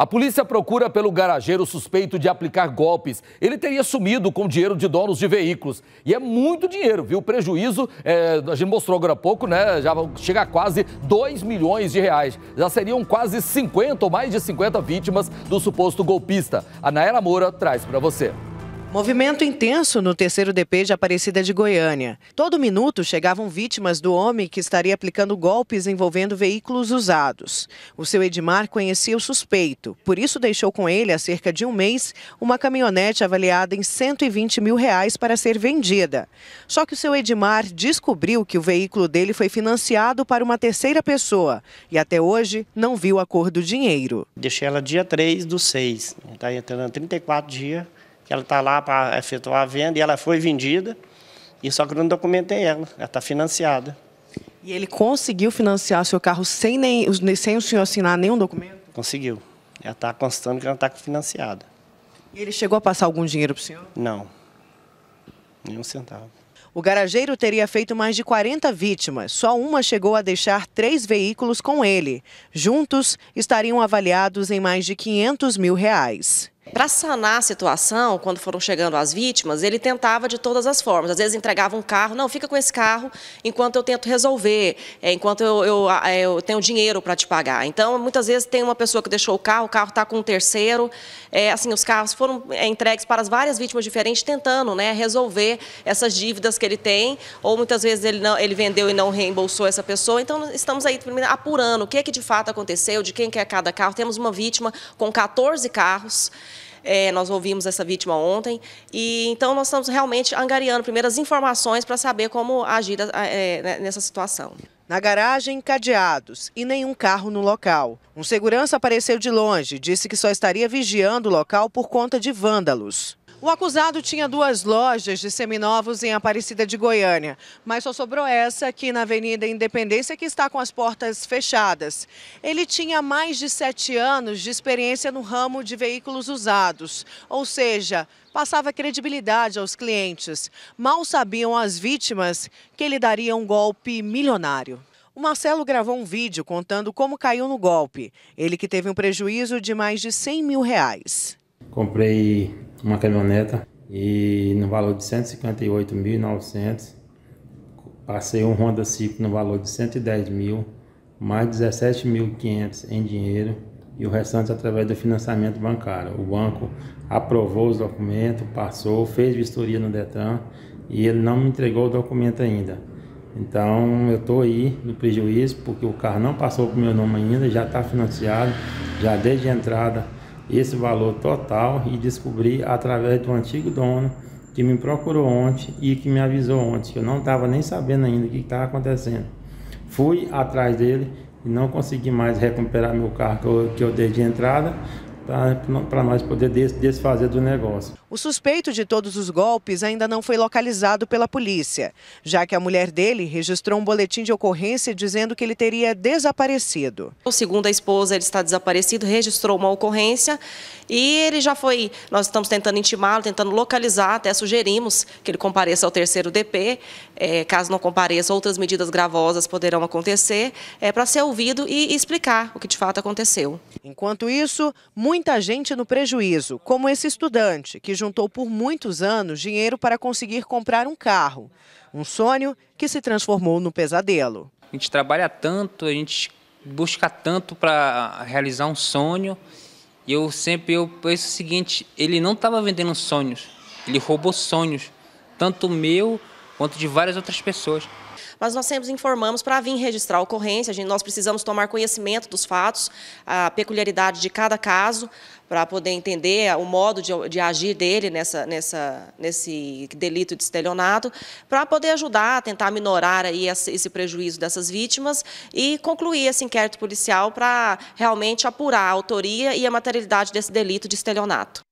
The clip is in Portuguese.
A polícia procura pelo garageiro suspeito de aplicar golpes. Ele teria sumido com dinheiro de donos de veículos. E é muito dinheiro, viu? O prejuízo, é, a gente mostrou agora há pouco, né? Já chega a quase 2 milhões de reais. Já seriam quase 50 ou mais de 50 vítimas do suposto golpista. A Naera Moura traz para você. Movimento intenso no terceiro DP de Aparecida de Goiânia. Todo minuto chegavam vítimas do homem que estaria aplicando golpes envolvendo veículos usados. O seu Edmar conhecia o suspeito, por isso deixou com ele há cerca de um mês uma caminhonete avaliada em 120 mil reais para ser vendida. Só que o seu Edmar descobriu que o veículo dele foi financiado para uma terceira pessoa e até hoje não viu a cor do dinheiro. Deixei ela dia 3 do 6, está entrando 34 dias que ela está lá para efetuar a venda e ela foi vendida, e só que eu não documentei ela, ela está financiada. E ele conseguiu financiar seu carro sem, nem, sem o senhor assinar nenhum documento? Conseguiu. Ela está constando que ela está financiada. E ele chegou a passar algum dinheiro para o senhor? Não. Nenhum centavo. O garageiro teria feito mais de 40 vítimas. Só uma chegou a deixar três veículos com ele. Juntos, estariam avaliados em mais de 500 mil reais. Para sanar a situação, quando foram chegando as vítimas, ele tentava de todas as formas. Às vezes entregava um carro, não, fica com esse carro enquanto eu tento resolver, é, enquanto eu, eu, é, eu, tenho dinheiro para te pagar. Então, muitas vezes tem uma pessoa que deixou o carro, o carro está com um terceiro. É, assim, os carros foram é, entregues para várias vítimas diferentes, tentando né, resolver essas dívidas que ele tem, ou muitas vezes ele, não, ele vendeu e não reembolsou essa pessoa. Então, estamos aí apurando o que é que de fato aconteceu, de quem que é cada carro. Temos uma vítima com 14 carros. É, nós ouvimos essa vítima ontem. E então nós estamos realmente angariando primeiras informações para saber como agir é, né, nessa situação. Na garagem, cadeados e nenhum carro no local. Um segurança apareceu de longe, disse que só estaria vigiando o local por conta de vândalos. O acusado tinha duas lojas de seminovos em Aparecida de Goiânia, mas só sobrou essa aqui na Avenida Independência, que está com as portas fechadas. Ele tinha mais de sete anos de experiência no ramo de veículos usados, ou seja, passava credibilidade aos clientes. Mal sabiam as vítimas que ele daria um golpe milionário. O Marcelo gravou um vídeo contando como caiu no golpe. Ele que teve um prejuízo de mais de 100 mil reais. Comprei uma caminhoneta e no valor de 158.900. Passei um Honda Civic no valor de 110 mil, mais 17.500 em dinheiro e o restante através do financiamento bancário. O banco aprovou os documentos, passou, fez vistoria no Detran e ele não me entregou o documento ainda. Então eu estou aí no prejuízo porque o carro não passou para o meu nome ainda, já está financiado, já desde a entrada esse valor total e descobri através do antigo dono que me procurou ontem e que me avisou ontem, que eu não estava nem sabendo ainda o que estava acontecendo. Fui atrás dele e não consegui mais recuperar meu carro que eu, que eu dei de entrada, para nós poder des desfazer do negócio. O suspeito de todos os golpes ainda não foi localizado pela polícia, já que a mulher dele registrou um boletim de ocorrência dizendo que ele teria desaparecido. O então, segundo a esposa, ele está desaparecido, registrou uma ocorrência e ele já foi, nós estamos tentando intimá-lo, tentando localizar, até sugerimos que ele compareça ao terceiro DP, é, caso não compareça, outras medidas gravosas poderão acontecer, é, para ser ouvido e explicar o que de fato aconteceu. Enquanto isso, muito muita gente no prejuízo, como esse estudante, que juntou por muitos anos dinheiro para conseguir comprar um carro. Um sonho que se transformou no pesadelo. A gente trabalha tanto, a gente busca tanto para realizar um sonho. E eu sempre eu penso o seguinte: ele não estava vendendo sonhos, ele roubou sonhos, tanto meu quanto de várias outras pessoas. Mas nós sempre informamos para vir registrar a ocorrência, a gente, nós precisamos tomar conhecimento dos fatos, a peculiaridade de cada caso, para poder entender o modo de, de, agir dele nessa, nessa, nesse delito de estelionato, para poder ajudar, tentar minorar aí esse, esse prejuízo dessas vítimas e concluir esse inquérito policial para realmente apurar a autoria e a materialidade desse delito de estelionato.